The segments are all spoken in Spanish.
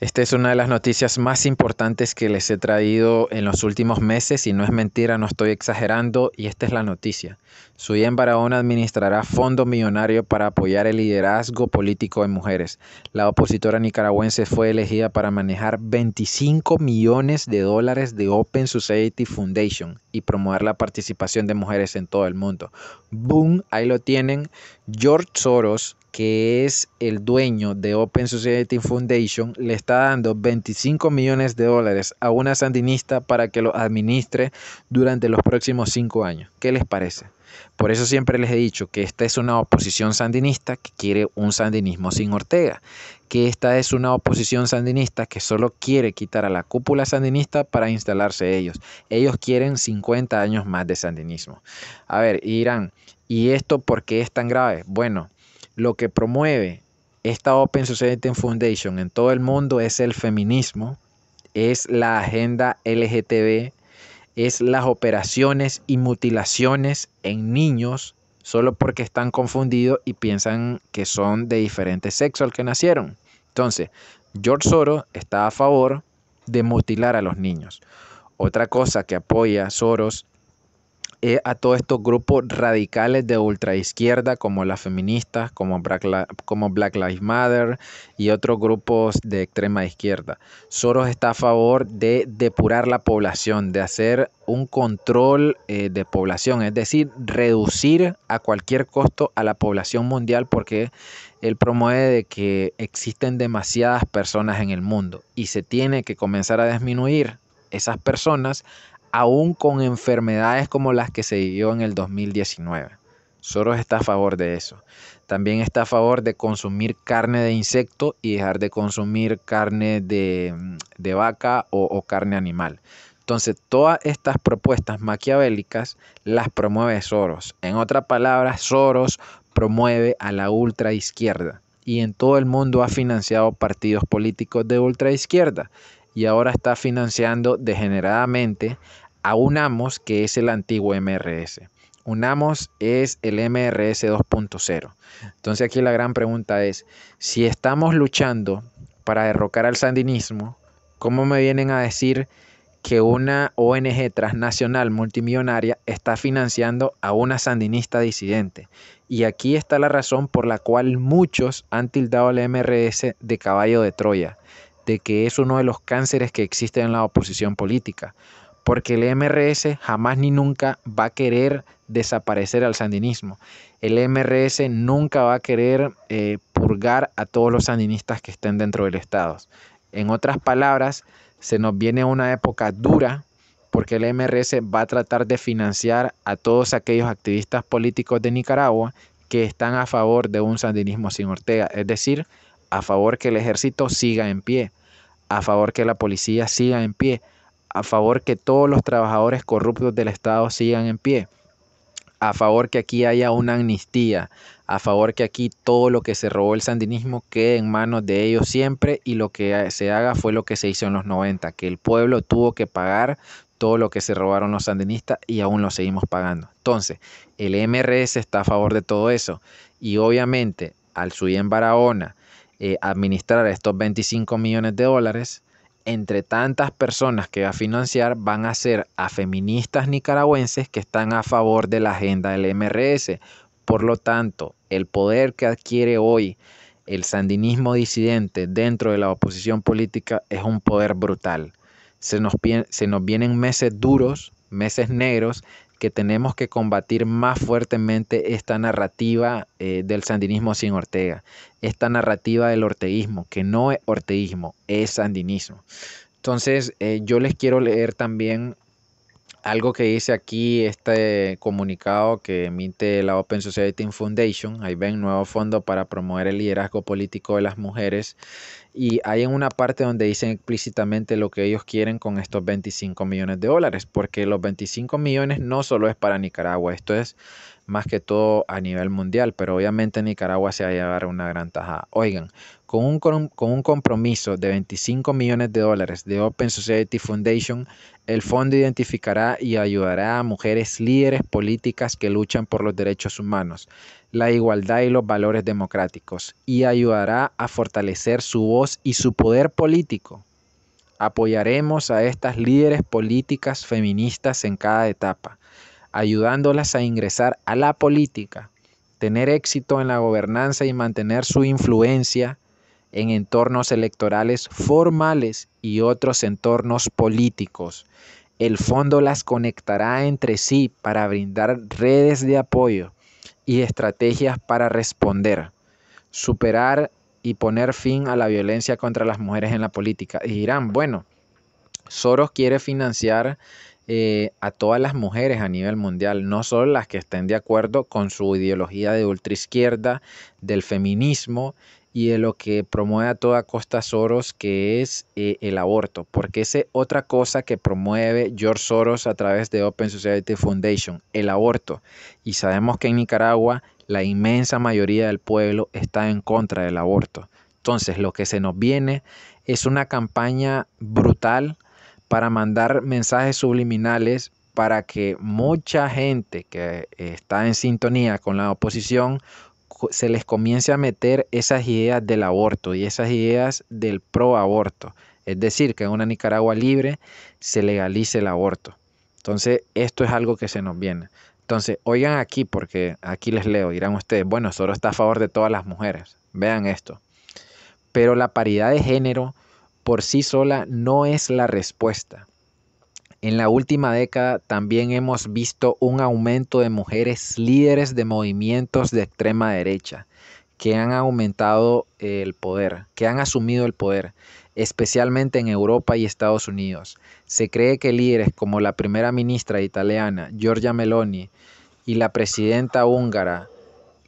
Esta es una de las noticias más importantes que les he traído en los últimos meses y no es mentira, no estoy exagerando y esta es la noticia. Suyen Barahona administrará fondo millonario para apoyar el liderazgo político de mujeres. La opositora nicaragüense fue elegida para manejar 25 millones de dólares de Open Society Foundation y promover la participación de mujeres en todo el mundo. Boom, ahí lo tienen. George Soros, que es el dueño de Open Society Foundation, le está dando 25 millones de dólares a una sandinista para que lo administre durante los próximos cinco años. ¿Qué les parece? Por eso siempre les he dicho que esta es una oposición sandinista que quiere un sandinismo sin Ortega, que esta es una oposición sandinista que solo quiere quitar a la cúpula sandinista para instalarse ellos. Ellos quieren 50 años más de sandinismo. A ver, Irán, ¿Y esto por qué es tan grave? Bueno, lo que promueve esta Open Society Foundation en todo el mundo es el feminismo, es la agenda LGTB, es las operaciones y mutilaciones en niños solo porque están confundidos y piensan que son de diferente sexo al que nacieron. Entonces, George Soros está a favor de mutilar a los niños. Otra cosa que apoya Soros e a todos estos grupos radicales de ultra izquierda como las feministas, como Black, como Black Lives Matter y otros grupos de extrema izquierda. Soros está a favor de depurar la población, de hacer un control eh, de población, es decir, reducir a cualquier costo a la población mundial porque él promueve de que existen demasiadas personas en el mundo y se tiene que comenzar a disminuir esas personas aún con enfermedades como las que se vivió en el 2019. Soros está a favor de eso. También está a favor de consumir carne de insecto y dejar de consumir carne de, mm, de vaca o, carne animal. Entonces, todas estas propuestas maquiavélicas las promueve Soros. En otras palabras, Soros promueve a la ultraizquierda y en todo el mundo ha financiado partidos políticos de ultraizquierda y ahora está financiando degeneradamente a Unamos, que es el antiguo MRS. Unamos es el MRS 2.0. Entonces aquí la gran pregunta es, si estamos luchando para derrocar al sandinismo, ¿cómo me vienen a decir que una ONG transnacional multimillonaria está financiando a una sandinista disidente? Y aquí está la razón por la cual muchos han tildado al MRS de caballo de Troya, de que es uno de los cánceres que existen en la oposición política porque el MRS jamás ni nunca va a querer desaparecer al sandinismo. El MRS nunca va a querer eh, purgar a todos los sandinistas que estén dentro del Estado. En otras palabras, se nos viene una época dura porque el MRS va a tratar de financiar a todos aquellos activistas políticos de Nicaragua que están a favor de un sandinismo sin Ortega, es decir, a favor que el ejército siga en pie, a favor que la policía siga en pie, a favor que todos los trabajadores corruptos del Estado sigan en pie, a favor que aquí haya una amnistía, a favor que aquí todo lo que se robó el sandinismo quede en manos de ellos siempre y lo que se haga fue lo que se hizo en los 90, que el pueblo tuvo que pagar todo lo que se robaron los sandinistas y aún lo seguimos pagando. Entonces, el MRS está a favor de todo eso y obviamente al subir en Barahona eh, administrar estos 25 millones de dólares, entre tantas personas que va a financiar van a ser a feministas nicaragüenses que están a favor de la agenda del MRS. Por lo tanto, el poder que adquiere hoy el sandinismo disidente dentro de la oposición política es un poder brutal. Se nos, se nos vienen meses duros, meses negros, que tenemos que combatir más fuertemente esta narrativa eh, del sandinismo sin Ortega, esta narrativa del orteísmo, que no es orteísmo, es sandinismo. Entonces, eh, yo les quiero leer también algo que dice aquí este comunicado que emite la Open Society Foundation. Ahí ven, nuevo fondo para promover el liderazgo político de las mujeres y hay en una parte donde dicen explícitamente lo que ellos quieren con estos 25 millones de dólares, porque los 25 millones no solo es para Nicaragua, esto es más que todo a nivel mundial, pero obviamente Nicaragua se va a llevar una gran tajada. Oigan, con un, con un compromiso de 25 millones de dólares de Open Society Foundation, el fondo identificará y ayudará a mujeres líderes políticas que luchan por los derechos humanos la igualdad y los valores democráticos y ayudará a fortalecer su voz y su poder político. Apoyaremos a estas líderes políticas feministas en cada etapa, ayudándolas a ingresar a la política, tener éxito en la gobernanza y mantener su influencia en entornos electorales formales y otros entornos políticos. El fondo las conectará entre sí para brindar redes de apoyo y estrategias para responder, superar y poner fin a la violencia contra las mujeres en la política. Y dirán, bueno, Soros quiere financiar eh, a todas las mujeres a nivel mundial, no solo las que estén de acuerdo con su ideología de ultraizquierda, del feminismo y de lo que promueve a toda costa Soros, que es eh, el aborto, porque es otra cosa que promueve George Soros a través de Open Society Foundation, el aborto. Y sabemos que en Nicaragua la inmensa mayoría del pueblo está en contra del aborto. Entonces, lo que se nos viene es una campaña brutal para mandar mensajes subliminales para que mucha gente que está en sintonía con la oposición se les comience a meter esas ideas del aborto y esas ideas del pro aborto. Es decir, que en una Nicaragua libre se legalice el aborto. Entonces, esto es algo que se nos viene. Entonces, oigan aquí, porque aquí les leo, dirán ustedes, bueno, solo está a favor de todas las mujeres. Vean esto. Pero la paridad de género por sí sola no es la respuesta. En la última década también hemos visto un aumento de mujeres líderes de movimientos de extrema derecha que han aumentado el poder, que han asumido el poder, especialmente en Europa y Estados Unidos. Se cree que líderes como la primera ministra italiana Giorgia Meloni y la presidenta húngara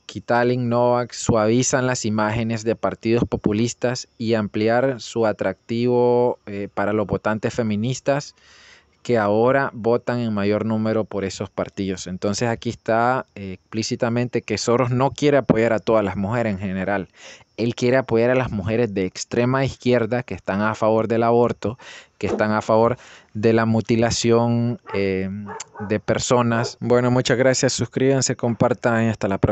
Kitalin Novak suavizan las imágenes de partidos populistas y ampliar su atractivo eh, para los votantes feministas que ahora votan en mayor número por esos partidos. Entonces aquí está eh, explícitamente que Soros no quiere apoyar a todas las mujeres en general. Él quiere apoyar a las mujeres de extrema izquierda que están a favor del aborto, que están a favor de la mutilación eh, de personas. Bueno, muchas gracias. Suscríbanse, compartan y hasta la próxima.